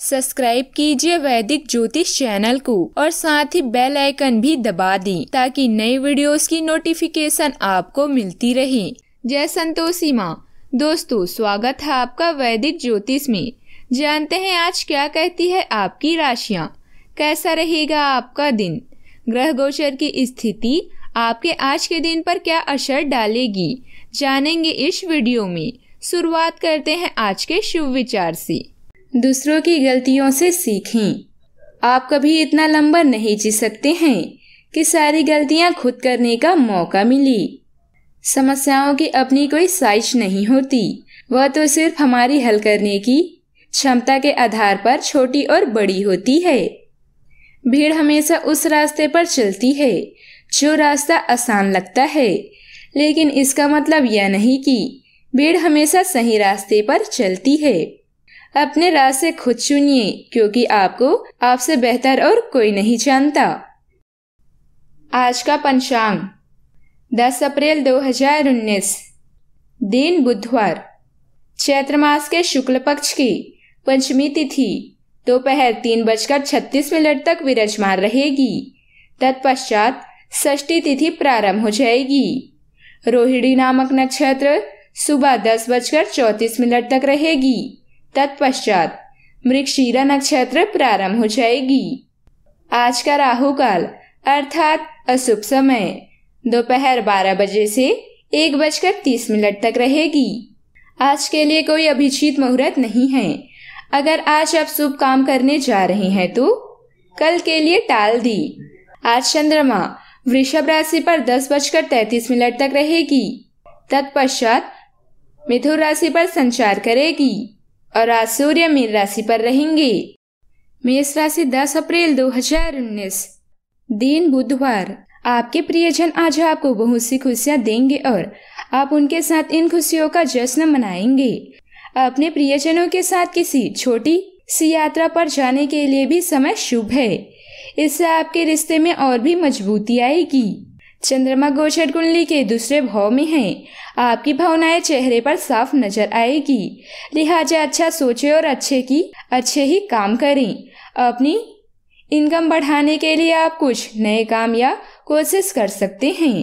Subscribe कीजिए वैदिक ज्योतिष चैनल को और साथ ही बेल आइकन भी दबा दें ताकि नई वीडियोस की नोटिफिकेशन आपको मिलती रहे जय संतोषी माँ दोस्तों स्वागत है आपका वैदिक ज्योतिष में जानते हैं आज क्या कहती है आपकी राशियाँ कैसा रहेगा आपका दिन ग्रह गोचर की स्थिति आपके आज के दिन पर क्या असर डालेगी जानेंगे इस वीडियो में शुरुआत करते हैं आज के शुभ विचार से दूसरों की गलतियों से सीखें आप कभी इतना लंबा नहीं जी सकते हैं कि सारी गलतियां खुद करने का मौका मिली समस्याओं की अपनी कोई साइज नहीं होती वह तो सिर्फ हमारी हल करने की क्षमता के आधार पर छोटी और बड़ी होती है भीड़ हमेशा उस रास्ते पर चलती है जो रास्ता आसान लगता है लेकिन इसका मतलब यह नहीं कि भीड़ हमेशा सही रास्ते पर चलती है अपने से खुद चुनिए क्योंकि आपको आपसे बेहतर और कोई नहीं जानता आज का पंचांग 10 अप्रैल 2019 दिन बुधवार चैत्र मास के शुक्ल पक्ष की पंचमी तिथि दोपहर तीन बजकर छत्तीस मिनट तक विराजमान रहेगी तत्पश्चात षष्ठी तिथि प्रारंभ हो जाएगी रोहिणी नामक नक्षत्र सुबह दस बजकर चौतीस मिनट तक रहेगी तत्पश्चात मृक्षीरा नक्षत्र प्रारंभ हो जाएगी आज का राहु काल अर्थात अशुभ समय दोपहर बारह बजे से एक बजकर तीस मिनट तक रहेगी आज के लिए कोई अभिजीत मुहूर्त नहीं है अगर आज आप शुभ काम करने जा रहे हैं तो कल के लिए टाल दी आज चंद्रमा वृषभ राशि पर दस बजकर तैतीस मिनट तक रहेगी तत्पश्चात मिथुन राशि पर संचार करेगी और आज सूर्य मीन राशि पर रहेंगे मेष राशि 10 अप्रैल 2019 दिन बुधवार आपके प्रियजन आज आपको बहुत सी खुशियाँ देंगे और आप उनके साथ इन खुशियों का जश्न मनाएंगे अपने प्रियजनों के साथ किसी छोटी सी यात्रा पर जाने के लिए भी समय शुभ है इससे आपके रिश्ते में और भी मजबूती आएगी चंद्रमा गोचर कुंडली के दूसरे भाव में है आपकी भावनाएं चेहरे पर साफ नजर आएगी लिहाजा अच्छा सोचें और अच्छे की अच्छे ही काम करें अपनी इनकम बढ़ाने के लिए आप कुछ नए काम या कोशिश कर सकते हैं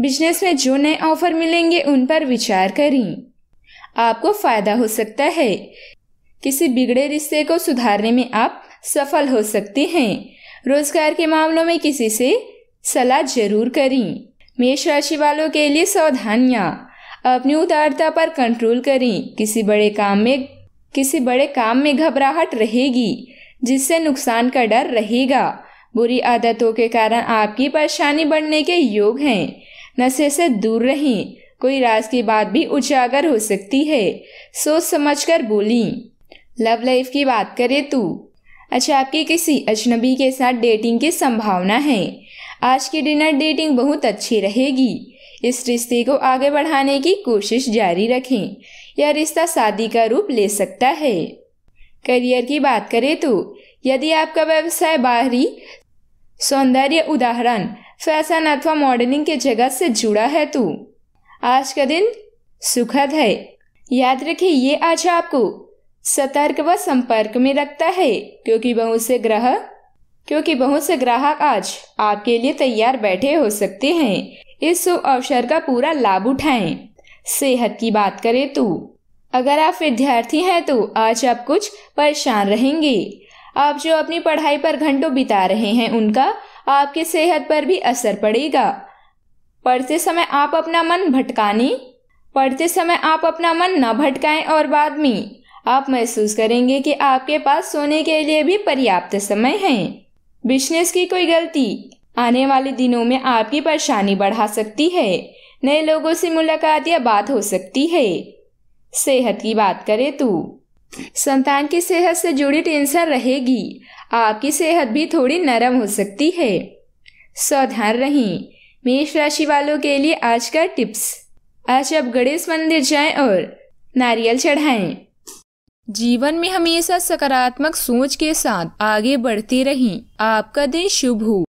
बिजनेस में जो नए ऑफर मिलेंगे उन पर विचार करें आपको फायदा हो सकता है किसी बिगड़े रिश्ते को सुधारने में आप सफल हो सकते हैं रोजगार के मामलों में किसी से सलाह जरूर करें मेष राशि वालों के लिए सावधानियाँ अपनी उदारता पर कंट्रोल करें किसी बड़े काम में किसी बड़े काम में घबराहट रहेगी जिससे नुकसान का डर रहेगा बुरी आदतों के कारण आपकी परेशानी बढ़ने के योग हैं नशे से दूर रहें कोई राज की बात भी उजागर हो सकती है सोच समझ कर बोली लव लाइफ की बात करें तो अच्छा आपकी किसी अजनबी के साथ डेटिंग की संभावना है आज की डिनर डेटिंग बहुत अच्छी रहेगी इस रिश्ते को आगे बढ़ाने की कोशिश जारी रखें यह रिश्ता शादी का रूप ले सकता है करियर की बात करें तो यदि आपका व्यवसाय बाहरी सौंदर्य उदाहरण फैशन अथवा मॉडलिंग के जगत से जुड़ा है तो आज का दिन सुखद है याद रखें ये आज आपको सतर्क व संपर्क में रखता है क्योंकि बहुत से ग्रह क्योंकि बहुत से ग्राहक आज आपके लिए तैयार बैठे हो सकते हैं इस शुभ अवसर का पूरा लाभ उठाएं। सेहत की बात करें तो अगर आप विद्यार्थी हैं तो आज आप कुछ परेशान रहेंगे आप जो अपनी पढ़ाई पर घंटों बिता रहे हैं उनका आपकी सेहत पर भी असर पड़ेगा पढ़ते समय आप अपना मन भटकाने पढ़ते समय आप अपना मन न भटकाएं और बाद में आप महसूस करेंगे कि आपके पास सोने के लिए भी पर्याप्त समय है बिजनेस की कोई गलती आने वाले दिनों में आपकी परेशानी बढ़ा सकती है नए लोगों से मुलाकात या बात हो सकती है सेहत की बात करें तो संतान की सेहत से जुड़ी टेंशन रहेगी आपकी सेहत भी थोड़ी नरम हो सकती है सावधान रहें मेष राशि वालों के लिए आज का टिप्स आज आप गणेश मंदिर जाएं और नारियल चढ़ाएं जीवन में हमेशा सकारात्मक सोच के साथ आगे बढ़ते रहें आपका दिन शुभ हो